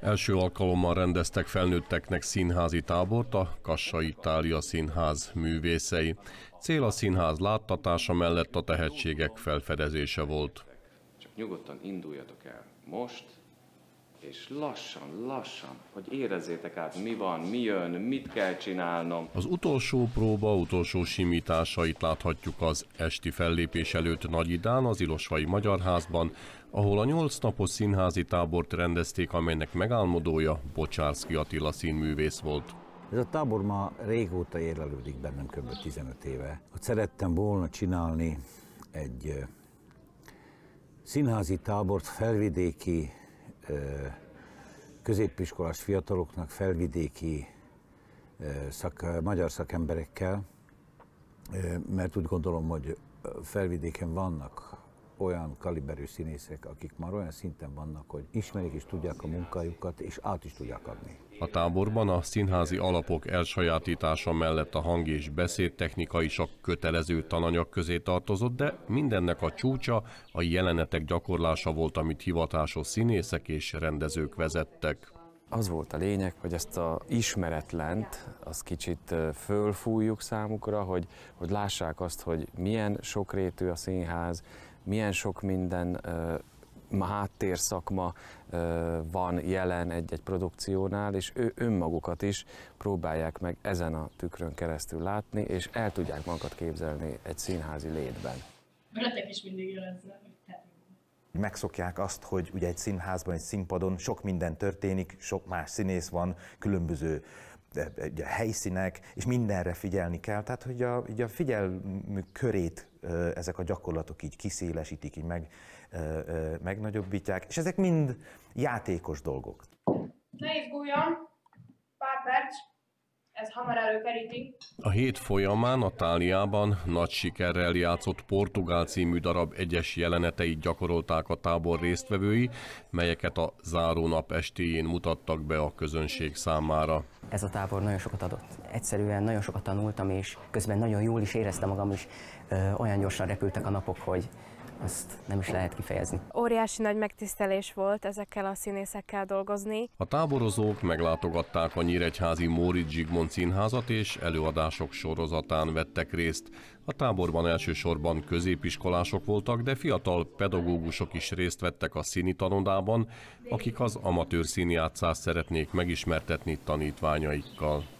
Első alkalommal rendeztek felnőtteknek színházi tábort a Kassa Itália Színház művészei. Cél a színház láttatása mellett a tehetségek felfedezése volt. Csak nyugodtan induljatok el. Most és lassan, lassan, hogy érezzétek át, mi van, mi jön, mit kell csinálnom. Az utolsó próba utolsó simításait láthatjuk az esti fellépés előtt Nagyidán, az Ilosvai Magyarházban, ahol a nyolc napos színházi tábort rendezték, amelynek megálmodója Bocsárszki Attila színművész volt. Ez a tábor ma régóta érlelődik bennem, kb. 15 éve. Hogy szerettem volna csinálni egy színházi tábort felvidéki középiskolás fiataloknak felvidéki szak, magyar szakemberekkel, mert úgy gondolom, hogy felvidéken vannak olyan kaliberű színészek, akik már olyan szinten vannak, hogy ismerik és tudják a munkájukat, és át is tudják adni. A táborban a színházi alapok elsajátítása mellett a hang és beszédtechnika is a kötelező tananyag közé tartozott, de mindennek a csúcsa a jelenetek gyakorlása volt, amit hivatásos színészek és rendezők vezettek. Az volt a lényeg, hogy ezt a ismeretlent, az kicsit fölfújjuk számukra, hogy, hogy lássák azt, hogy milyen sokrétű a színház, milyen sok minden háttérszakma van jelen egy-egy produkciónál, és ő önmagukat is próbálják meg ezen a tükrön keresztül látni, és el tudják magukat képzelni egy színházi létben. Veletek is mindig jelezzel, megszokják azt, hogy ugye egy színházban, egy színpadon sok minden történik, sok más színész van, különböző ugye, a helyszínek, és mindenre figyelni kell. Tehát, hogy a, így a figyelmük körét ezek a gyakorlatok így kiszélesítik, így meg, megnagyobbítják, és ezek mind játékos dolgok. Ne izguljon, pár perc ez hamar előkeríti. A hét folyamán a táliában nagy sikerrel játszott portugál című darab egyes jeleneteit gyakorolták a tábor résztvevői, melyeket a zárónap estéjén mutattak be a közönség számára. Ez a tábor nagyon sokat adott. Egyszerűen nagyon sokat tanultam, és közben nagyon jól is éreztem magam is. Ö, olyan gyorsan repültek a napok, hogy azt nem is lehet kifejezni. Óriási nagy megtisztelés volt ezekkel a színészekkel dolgozni. A táborozók meglátogatták a Nyíregyházi Móricz Zsigmond színházat és előadások sorozatán vettek részt. A táborban elsősorban középiskolások voltak, de fiatal pedagógusok is részt vettek a színi tanodában, akik az amatőr színjátszást szeretnék megismertetni tanítványaikkal.